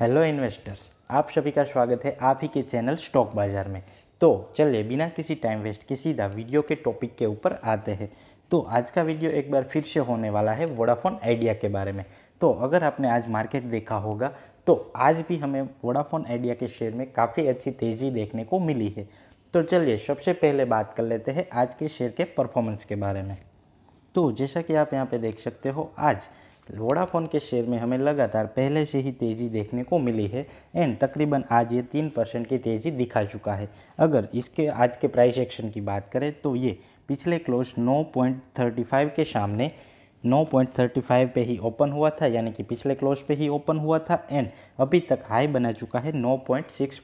hello investors आप सभी का स्वागत है आप ही के चैनल स्टॉक बाज़ार में तो चलिए बिना किसी टाइम वेस्ट के सीधा वीडियो के टॉपिक के ऊपर आते हैं तो आज का वीडियो एक बार फिर से होने वाला है वोडाफोन आइडिया के बारे में तो अगर आपने आज मार्केट देखा होगा तो आज भी हमें वोडाफोन आइडिया के शेयर में काफ़ी अच्छी तेज़ी देखने को मिली है तो चलिए सबसे पहले बात कर लेते हैं आज के शेयर के परफॉर्मेंस के बारे में तो जैसा कि आप यहाँ पर देख सकते हो आज वोडाफोन के शेयर में हमें लगातार पहले से ही तेज़ी देखने को मिली है एंड तकरीबन आज ये तीन परसेंट की तेज़ी दिखा चुका है अगर इसके आज के प्राइस एक्शन की बात करें तो ये पिछले क्लोज 9.35 के सामने 9.35 पे ही ओपन हुआ था यानी कि पिछले क्लोज पे ही ओपन हुआ था एंड अभी तक हाई बना चुका है 9.65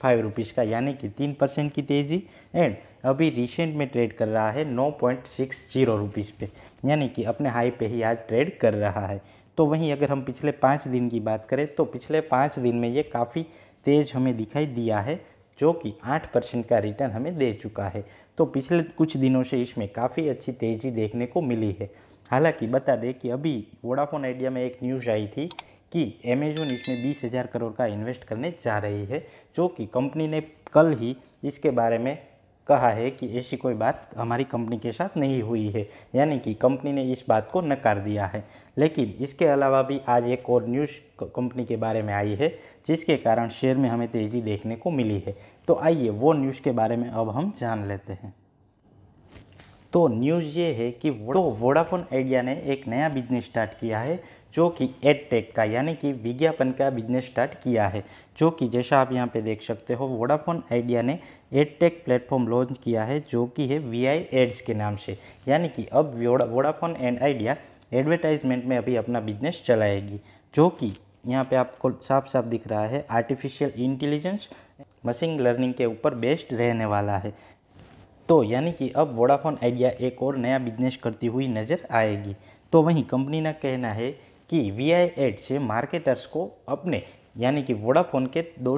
पॉइंट का यानी कि तीन परसेंट की तेज़ी एंड अभी रिसेंट में ट्रेड कर रहा है 9.60 पॉइंट पे यानी कि अपने हाई पे ही आज ट्रेड कर रहा है तो वहीं अगर हम पिछले पाँच दिन की बात करें तो पिछले पाँच दिन में ये काफ़ी तेज़ हमें दिखाई दिया है जो कि आठ परसेंट का रिटर्न हमें दे चुका है तो पिछले कुछ दिनों से इसमें काफ़ी अच्छी तेज़ी देखने को मिली है हालांकि बता दें कि अभी वोडाफोन आइडिया में एक न्यूज़ आई थी कि अमेजोन इसमें बीस हज़ार करोड़ का इन्वेस्ट करने जा रही है जो कि कंपनी ने कल ही इसके बारे में कहा है कि ऐसी कोई बात हमारी कंपनी के साथ नहीं हुई है यानी कि कंपनी ने इस बात को नकार दिया है लेकिन इसके अलावा भी आज एक और न्यूज़ कंपनी के बारे में आई है जिसके कारण शेयर में हमें तेज़ी देखने को मिली है तो आइए वो न्यूज़ के बारे में अब हम जान लेते हैं तो न्यूज़ ये है कि तो वोडाफोन आइडिया ने एक नया बिजनेस स्टार्ट किया है जो कि एड टेक का यानी कि विज्ञापन का बिजनेस स्टार्ट किया है जो कि जैसा आप यहाँ पे देख सकते हो वोडाफोन आइडिया ने एड टेक प्लेटफॉर्म लॉन्च किया है जो कि है वी आई एड्स के नाम से यानी कि अब वोडाफोन एंड आइडिया एडवर्टाइजमेंट में अभी अपना बिजनेस चलाएगी जो कि यहाँ पे आपको साफ साफ दिख रहा है आर्टिफिशियल इंटेलिजेंस मशीन लर्निंग के ऊपर बेस्ड रहने वाला है तो यानी कि अब वोडाफोन आइडिया एक और नया बिजनेस करती हुई नज़र आएगी तो वहीं कंपनी का कहना है कि वी आई एड से मार्केटर्स को अपने यानी कि वोडाफोन के दो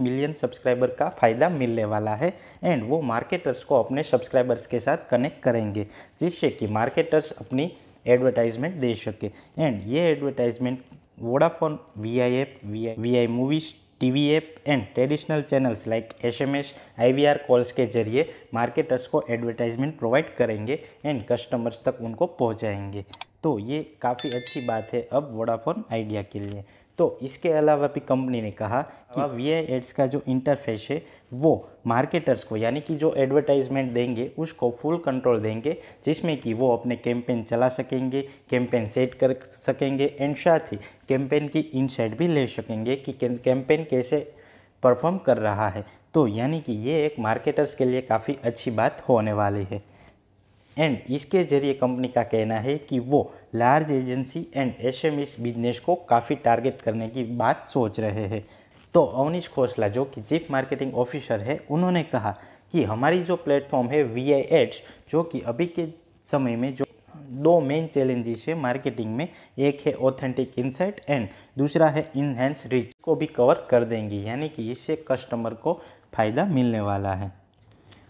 मिलियन सब्सक्राइबर का फ़ायदा मिलने वाला है एंड वो मार्केटर्स को अपने सब्सक्राइबर्स के साथ कनेक्ट करेंगे जिससे कि मार्केटर्स अपनी एडवर्टाइजमेंट दे सके एंड ये advertisement Vodafone V I app V I V I movies TV app and traditional channels like SMS, IVR calls के जरिए मार्केटर्स को एडवर्टाइजमेंट प्रोवाइड करेंगे एंड कस्टमर्स तक उनको पहुंचाएंगे तो ये काफ़ी अच्छी बात है अब वोडाफोन आइडिया के लिए तो इसके अलावा भी कंपनी ने कहा कि वी आई एड्स का जो इंटरफेस है वो मार्केटर्स को यानी कि जो एडवर्टाइजमेंट देंगे उसको फुल कंट्रोल देंगे जिसमें कि वो अपने कैंपेन चला सकेंगे कैंपेन सेट कर सकेंगे एंड साथ ही कैंपेन की इनसाइट भी ले सकेंगे कि कैंपेन कैसे परफॉर्म कर रहा है तो यानी कि ये एक मार्केटर्स के लिए काफ़ी अच्छी बात होने वाली है एंड इसके जरिए कंपनी का कहना है कि वो large agency and S business को काफ़ी टारगेट करने की बात सोच रहे हैं तो अवनीश खोसला जो कि चीफ मार्केटिंग ऑफिसर है उन्होंने कहा कि हमारी जो प्लेटफॉर्म है वी आई एड्स जो कि अभी के समय में जो दो मेन चैलेंजेस है मार्केटिंग में एक है ऑथेंटिक इंसाइट एंड दूसरा है इनहेंस रीच को भी कवर कर देंगी यानी कि इससे कस्टमर को फ़ायदा मिलने वाला है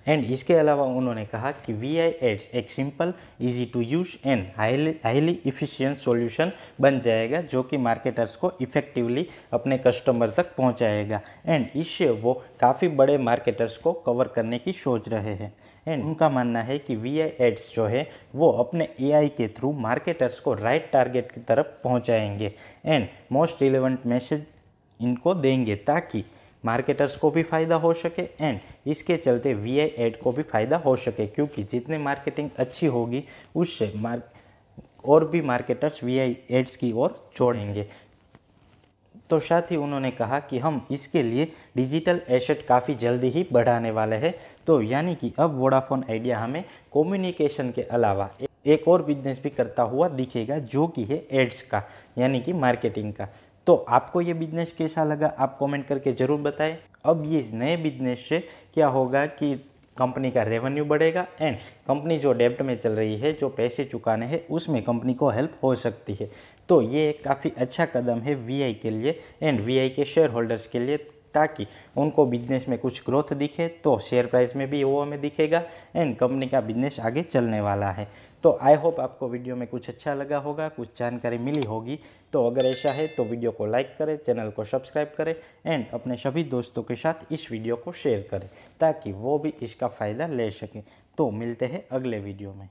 एंड इसके अलावा उन्होंने कहा कि वी आई एड्स एक simple easy to use and highly efficient solution बन जाएगा जो कि मार्केटर्स को इफेक्टिवली अपने कस्टमर तक पहुंचाएगा एंड इससे वो काफ़ी बड़े मार्केटर्स को कवर करने की सोच रहे हैं एंड उनका मानना है कि वी आई एड्स जो है वो अपने ए आई के थ्रू मार्केटर्स को राइट टारगेट की तरफ पहुँचाएंगे एंड मोस्ट रिलेवेंट मैसेज इनको देंगे ताकि मार्केटर्स को भी फ़ायदा हो सके एंड इसके चलते वी आई एड को भी फ़ायदा हो सके क्योंकि जितने मार्केटिंग अच्छी होगी उससे मार्क और भी मार्केटर्स वी आई एड्स की ओर जोड़ेंगे तो साथ ही उन्होंने कहा कि हम इसके लिए डिजिटल एसेट काफ़ी जल्दी ही बढ़ाने वाले हैं तो यानी कि अब वोडाफोन आइडिया हमें कम्युनिकेशन के अलावा एक और बिजनेस भी करता हुआ दिखेगा जो कि है एड्स का यानी कि मार्केटिंग का तो आपको ये बिजनेस कैसा लगा आप कमेंट करके ज़रूर बताएं अब ये नए बिजनेस से क्या होगा कि कंपनी का रेवेन्यू बढ़ेगा एंड कंपनी जो डेप्ट में चल रही है जो पैसे चुकाने हैं उसमें कंपनी को हेल्प हो सकती है तो ये एक काफ़ी अच्छा कदम है वीआई के लिए एंड वीआई के शेयर होल्डर्स के लिए ताकि उनको बिजनेस में कुछ ग्रोथ दिखे तो शेयर प्राइस में भी वो हमें दिखेगा एंड कंपनी का बिजनेस आगे चलने वाला है तो आई होप आपको वीडियो में कुछ अच्छा लगा होगा कुछ जानकारी मिली होगी तो अगर ऐसा है तो वीडियो को लाइक करें चैनल को सब्सक्राइब करें एंड अपने सभी दोस्तों के साथ इस वीडियो को शेयर करें ताकि वो भी इसका फ़ायदा ले सकें तो मिलते हैं अगले वीडियो में